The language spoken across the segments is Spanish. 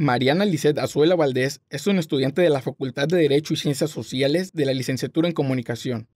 Mariana Lizeth Azuela Valdés es una estudiante de la Facultad de Derecho y Ciencias Sociales de la Licenciatura en Comunicación.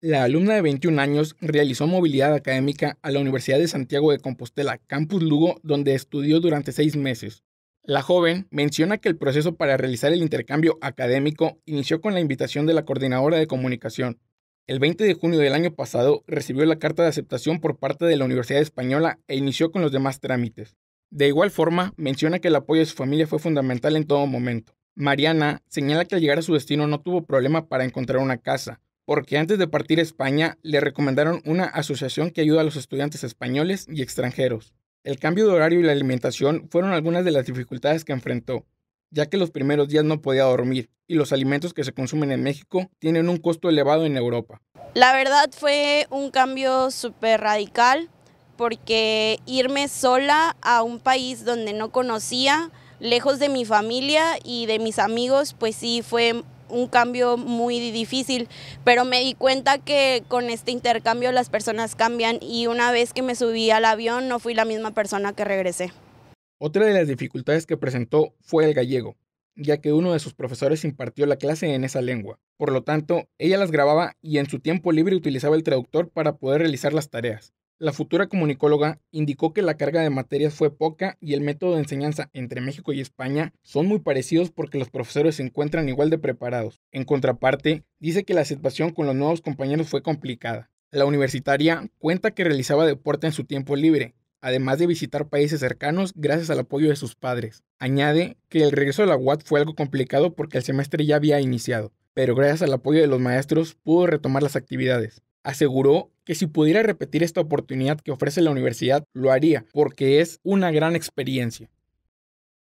La alumna de 21 años realizó movilidad académica a la Universidad de Santiago de Compostela, Campus Lugo, donde estudió durante seis meses. La joven menciona que el proceso para realizar el intercambio académico inició con la invitación de la coordinadora de comunicación. El 20 de junio del año pasado recibió la carta de aceptación por parte de la Universidad Española e inició con los demás trámites. De igual forma, menciona que el apoyo de su familia fue fundamental en todo momento. Mariana señala que al llegar a su destino no tuvo problema para encontrar una casa, porque antes de partir a España le recomendaron una asociación que ayuda a los estudiantes españoles y extranjeros. El cambio de horario y la alimentación fueron algunas de las dificultades que enfrentó, ya que los primeros días no podía dormir y los alimentos que se consumen en México tienen un costo elevado en Europa. La verdad fue un cambio súper radical porque irme sola a un país donde no conocía, lejos de mi familia y de mis amigos, pues sí fue un cambio muy difícil, pero me di cuenta que con este intercambio las personas cambian y una vez que me subí al avión no fui la misma persona que regresé. Otra de las dificultades que presentó fue el gallego, ya que uno de sus profesores impartió la clase en esa lengua. Por lo tanto, ella las grababa y en su tiempo libre utilizaba el traductor para poder realizar las tareas. La futura comunicóloga indicó que la carga de materias fue poca y el método de enseñanza entre México y España son muy parecidos porque los profesores se encuentran igual de preparados. En contraparte, dice que la situación con los nuevos compañeros fue complicada. La universitaria cuenta que realizaba deporte en su tiempo libre, además de visitar países cercanos gracias al apoyo de sus padres. Añade que el regreso a la UAT fue algo complicado porque el semestre ya había iniciado, pero gracias al apoyo de los maestros pudo retomar las actividades. Aseguró que si pudiera repetir esta oportunidad que ofrece la universidad, lo haría, porque es una gran experiencia.